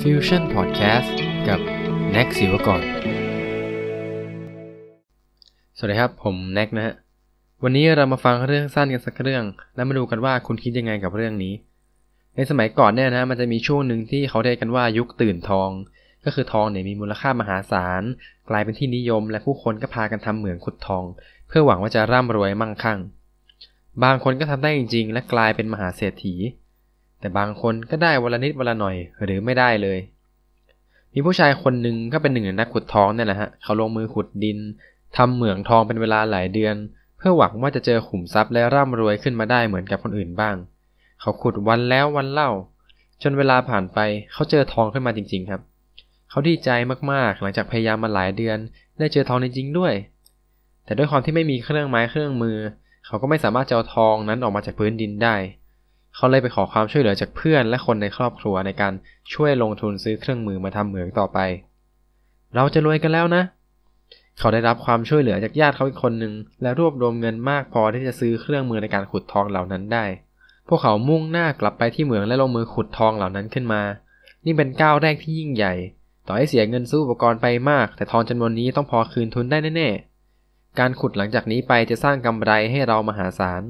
Fusion Podcast กับแน็กศิวกรสวัสดีครับผมแน็กนะฮะ วันนี้เรามาฟังเรื่องสั้นกันสักเรื่อง แล้วมาดูกันว่าคุณคิดยังไงกับเรื่องนี้ ในสมัยก่อนเนี่ยนะมันจะมีช่วงหนึ่งที่เขาเรียกกันว่ายุคตื่นทอง ก็คือทองเนี่ยมีมูลค่ามหาศาล กลายเป็นที่นิยม และผู้คนก็พากันทำเหมืองขุดทอง เพื่อหวังว่าจะร่ำรวยมั่งคั่ง บางคนก็ทำได้จริง ๆ และกลายเป็นมหาเศรษฐีแต่บางคนก็ได้วันละนิดวันละหน่อย หรือไม่ได้เลย มีผู้ชายคนหนึ่งก็เป็นหนึ่งในนักขุดทองเนี่ยแหละฮะ เขาลงมือขุดดิน ทำเหมืองทองเป็นเวลาหลายเดือน เพื่อหวังว่าจะเจอขุมทรัพย์และร่ำรวยขึ้นมาได้เหมือนกับคนอื่นบ้าง เขาขุดวันแล้ววันเล่า จนเวลาผ่านไปเขาเจอทองขึ้นมาจริง ๆ ครับ เขาดีใจมากๆ หลังจากพยายามมาหลายเดือน ได้เจอทองจริงๆด้วย แต่ด้วยความที่ไม่มีเครื่องไม้เครื่องมือ เขาก็ไม่สามารถเจาทองนั้นออกมาจากพื้นดินได้เขาเลยไปขอความช่วยเหลือจากเพื่อนและคนในครอบครัวในการช่วยลงทุนซื้อเครื่องมือมาทำเหมืองต่อไป เราจะรวยกันแล้วนะ เขาได้รับความช่วยเหลือจากญาติเขาอีกคนหนึ่งและรวบรวมเงินมากพอที่จะซื้อเครื่องมือในการขุดทองเหล่านั้นได้ พวกเขามุ่งหน้ากลับไปที่เหมืองและลงมือขุดทองเหล่านั้นขึ้นมา นี่เป็นก้าวแรกที่ยิ่งใหญ่ ต่อให้เสียเงินซื้ออุปกรณ์ไปมาก แต่ทองจำนวนนี้ต้องพอคืนทุนได้แน่ๆการขุดหลังจากนี้ไปจะสร้างกำไรให้เรามหาศาล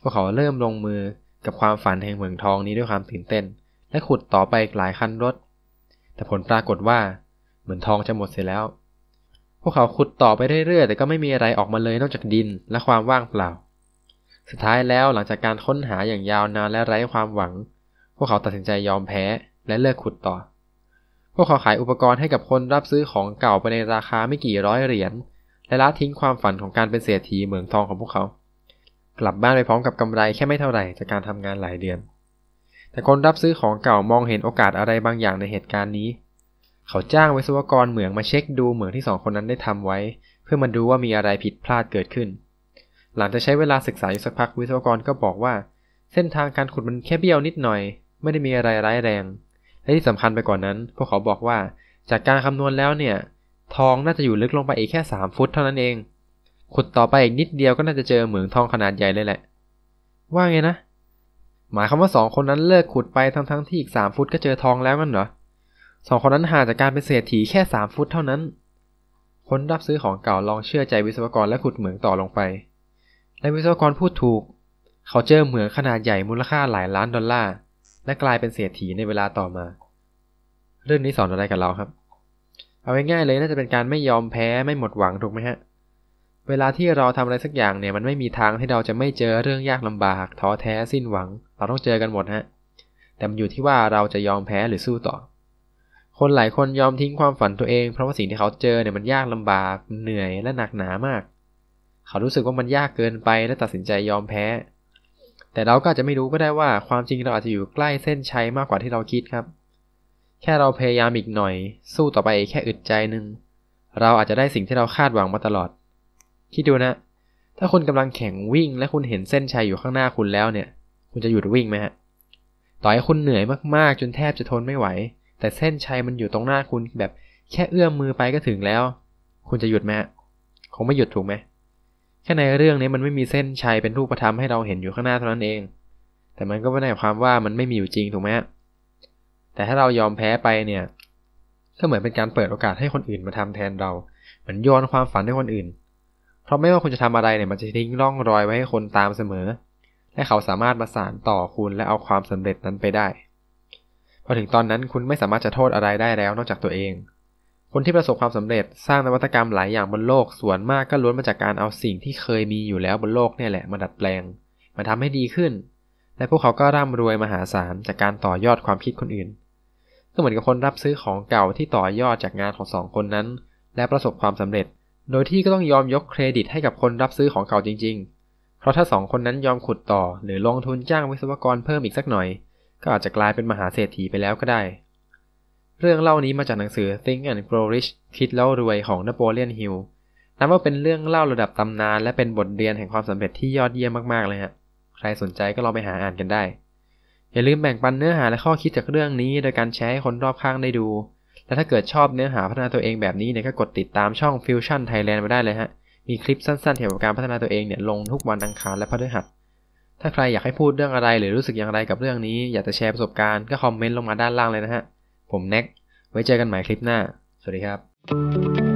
พวกเขาเริ่มลงมือกับความฝันแห่งเหมืองทองนี้ด้วยความตื่นเต้น และขุดต่อไปหลายคันรถ แต่ผลปรากฏว่าเหมืองทองจะหมดเสียแล้ว พวกเขาขุดต่อไปเรื่อยๆ แต่ก็ไม่มีอะไรออกมาเลยนอกจากดินและความว่างเปล่าสุดท้ายแล้วหลังจากการค้นหาอย่างยาวนานและไร้ความหวัง พวกเขาตัดสินใจยอมแพ้และเลิกขุดต่อ พวกเขาขายอุปกรณ์ให้กับคนรับซื้อของเก่าไปในราคาไม่กี่ร้อยเหรียญและละทิ้งความฝันของการเป็นเศรษฐีเหมืองทองของพวกเขากลับบ้านไปพร้อมกับกำไรแค่ไม่เท่าไหร่จากการทำงานหลายเดือน แต่คนรับซื้อของเก่ามองเห็นโอกาสอะไรบางอย่างในเหตุการณ์นี้ เขาจ้างวิศวกรเหมืองมาเช็คดูเหมืองที่สองคนนั้นได้ทำไว้ เพื่อมาดูว่ามีอะไรผิดพลาดเกิดขึ้น หลังจากใช้เวลาศึกษาอยู่สักพักวิศวกรก็บอกว่า เส้นทางการขุดมันแค่เบี้ยวนิดหน่อย ไม่ได้มีอะไรร้ายแรง และที่สำคัญไปกว่านั้น พวกเขาบอกว่าจากการคำนวณแล้วเนี่ยทองน่าจะอยู่ลึกลงไปอีกแค่3ฟุตเท่านั้นเองขุดต่อไปอีกนิดเดียวก็น่าจะเจอเหมืองทองขนาดใหญ่เลยแหละ ว่าไงนะ หมายคำว่าสองคนนั้นเลิกขุดไปทั้งๆทที่อีกสามฟุตก็เจอทองแล้วงั้นเหรอสองคนนั้นห่างจากการเป็นเศรษฐีแค่สามฟุตเท่านั้นคนรับซื้อของเก่าลองเชื่อใจวิศวกรและขุดเหมืองต่อลงไป และวิศวกรพูดถูก เขาเจอเหมืองขนาดใหญ่มูลค่าหลายล้านดอลลาร์และกลายเป็นเศรษฐีในเวลาต่อมา เรื่องนี้สอนอะไรกับเราครับ เอาง่ายๆเลยน่าจะเป็นการไม่ยอมแพ้ไม่หมดหวังถูกไหมฮะเวลาที่เราทำอะไรสักอย่างเนี่ยมันไม่มีทางที่เราจะไม่เจอเรื่องยากลำบาก ท้อแท้สิ้นหวัง เราต้องเจอกันหมดฮะแต่มันอยู่ที่ว่าเราจะยอมแพ้หรือสู้ต่อ คนหลายคนยอมทิ้งความฝันตัวเอง เพราะว่าสิ่งที่เขาเจอเนี่ยมันยากลำบาก เหนื่อยและหนักหนามาก เขารู้สึกว่ามันยากเกินไป และตัดสินใจยอมแพ้ แต่เราก็จจะไม่รู้ก็ได้ว่า ความจริงเราอาจจะอยู่ใกล้เส้นชัยมากกว่าที่เราคิดครับ แค่เราพยายามอีกหน่อย สู้ต่อไปแค่อึดใจหนึ่งเราอาจจะได้สิ่งที่เราคาดหวังมาตลอดคิดดูนะ ถ้าคุณกำลังแข่งวิ่ง และคุณเห็นเส้นชัยอยู่ข้างหน้าคุณแล้วเนี่ย คุณจะหยุดวิ่งไหมฮะ ต่อให้คุณเหนื่อยมากๆจนแทบจะทนไม่ไหว แต่เส้นชัยมันอยู่ตรงหน้าคุณแบบแค่เอื้อมมือไปก็ถึงแล้ว คุณจะหยุดไหมคงไม่หยุดถูกไหมแค่ในเรื่องนี้มันไม่มีเส้นชัยเป็นรูปธรรมให้ เราเห็นอยู่ข้างหน้าเท่านั้นเอง แต่มันก็ไม่ได้ความว่ามันไม่มีอยู่จริงถูกไหมแต่ถ้าเรายอมแพ้ไปเนี่ย ก็เหมือนเป็นการเปิดโอกาสให้คนอื่นมาทำแทนเรา เหมือนโยนความฝันให้คนอื่นเพราะไม่ว่าคุณจะทำอะไรเนี่ยมันจะทิ้งร่องรอยไว้ให้คนตามเสมอ และเขาสามารถมาสานต่อคุณและเอาความสำเร็จนั้นไปได้พอถึงตอนนั้น คุณไม่สามารถจะโทษอะไรได้แล้วนอกจากตัวเอง คนที่ประสบความสำเร็จ สร้างนวัตกรรมหลายอย่างบนโลกส่วนมากก็ล้วนมาจากการเอาสิ่งที่เคยมีอยู่แล้วบนโลกเนี่ยแหละมาดัดแปลง มาทำให้ดีขึ้น และพวกเขาก็ร่ำรวยมหาศาลจากการต่อยอดความคิดคนอื่นก็เหมือนกับคนรับซื้อของเก่าที่ต่อยอดจากงานของสองคนนั้น และประสบความสำเร็จโดยที่ก็ต้องยอมยกเครดิตให้กับคนรับซื้อของเก่าจริงๆ เพราะถ้าสองคนนั้นยอมขุดต่อหรือลงทุนจ้างวิศวกรเพิ่มอีกสักหน่อย ก็อาจจะกลายเป็นมหาเศรษฐีไปแล้วก็ได้ เรื่องเล่านี้มาจากหนังสือ Think and Grow Rich คิดแล้วรวยของนโปเลียนฮิลนับว่าเป็นเรื่องเล่าระดับตำนาน และเป็นบทเรียนแห่งความสำเร็จที่ยอดเยี่ยมมากๆเลยฮะ ใครสนใจก็ลองไปหาอ่านกันได้ อย่าลืมแบ่งปันเนื้อหาและข้อคิดจากเรื่องนี้ โดยการแชร์ให้คนรอบข้างได้ดูและถ้าเกิดชอบเนื้อหาพัฒนาตัวเองแบบนี้เนี่ยก็กดติดตามช่อง Fusion Thailand ไปได้เลยฮะ มีคลิปสั้นๆเกี่ยวกับการพัฒนาตัวเองเนี่ยลงทุกวันอังคารและพฤหัส ถ้าใครอยากให้พูดเรื่องอะไรหรือรู้สึกอย่างไรกับเรื่องนี้อยากจะแชร์ประสบการณ์ก็คอมเมนต์ลงมาด้านล่างเลยนะฮะ ผมแน็ก ไว้เจอกันใหม่คลิปหน้า สวัสดีครับ